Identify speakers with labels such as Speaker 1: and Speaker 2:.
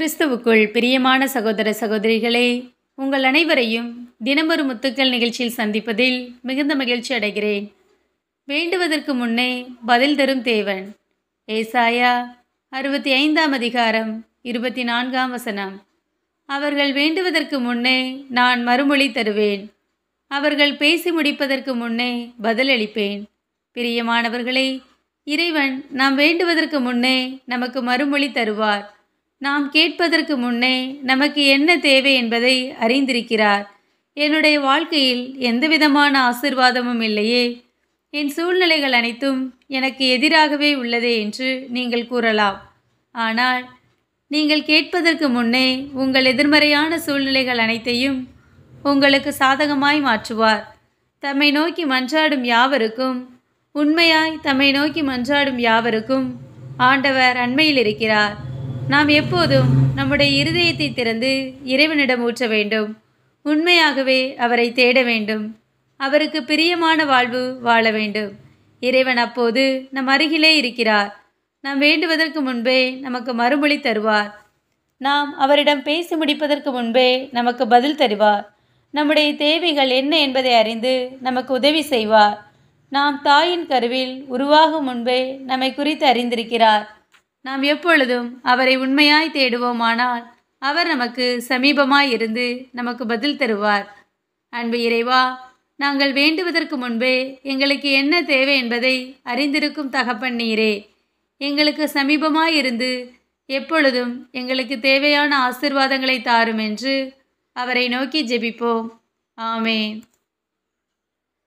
Speaker 1: கிறிஸ்துவுக்குள் பிரியமான சகோதர சகோதரிகளே உங்கள் அனைவரையும் தினமொரு முத்துக்கள் நிகழ்ச்சியில் சந்திப்பதில் மிகுந்த மகிழ்ச்சி அடைகிறேன் வேண்டுவதற்கு முன்னே பதில் தரும் தேவன் ஏசாயா அறுபத்தி ஐந்தாம் அதிகாரம் இருபத்தி நான்காம் வசனம் அவர்கள் வேண்டுவதற்கு முன்னே நான் மறுமொழி தருவேன் அவர்கள் பேசி முடிப்பதற்கு முன்னே பதிலளிப்பேன் பிரியமானவர்களே இறைவன் நாம் வேண்டுவதற்கு முன்னே நமக்கு மறுமொழி தருவார் நாம் கேட்பதற்கு முன்னே நமக்கு என்ன தேவை என்பதை அறிந்திருக்கிறார் என்னுடைய வாழ்க்கையில் எந்தவிதமான ஆசிர்வாதமும் இல்லையே என் சூழ்நிலைகள் அனைத்தும் எனக்கு எதிராகவே உள்ளதே என்று நீங்கள் கூறலாம் ஆனால் நீங்கள் கேட்பதற்கு முன்னே உங்கள் எதிர்மறையான சூழ்நிலைகள் அனைத்தையும் உங்களுக்கு சாதகமாய் மாற்றுவார் தம்மை நோக்கி மன்றாடும் யாவருக்கும் உண்மையாய் தம்மை நோக்கி மன்றாடும் யாவருக்கும் ஆண்டவர் அண்மையில் இருக்கிறார் நாம் எப்போதும் நம்முடைய இருதயத்தை திறந்து இறைவனிடம் ஊற்ற வேண்டும் உண்மையாகவே அவரை தேட வேண்டும் அவருக்கு பிரியமான வாழ்வு வாழ வேண்டும் இறைவன் அப்போது நம் அருகிலே இருக்கிறார் நாம் வேண்டுவதற்கு முன்பே நமக்கு மறுமொழி தருவார் நாம் அவரிடம் பேசி முடிப்பதற்கு முன்பே நமக்கு பதில் தருவார் நம்முடைய தேவைகள் என்ன என்பதை அறிந்து நமக்கு உதவி செய்வார் நாம் தாயின் கருவில் உருவாகும் முன்பே நம்மை குறித்து அறிந்திருக்கிறார் நாம் எப்பொழுதும் அவரை உண்மையாய் தேடுவோமானால் அவர் நமக்கு சமீபமாயிருந்து இருந்து நமக்கு பதில் தருவார் அன்பு இறைவா நாங்கள் வேண்டுவதற்கு முன்பே எங்களுக்கு என்ன தேவை என்பதை அறிந்திருக்கும் தகப்பன் நீரே எங்களுக்கு சமீபமாயிருந்து இருந்து எப்பொழுதும் எங்களுக்கு தேவையான ஆசிர்வாதங்களை தாரும் என்று அவரை நோக்கி ஜெபிப்போம் ஆமே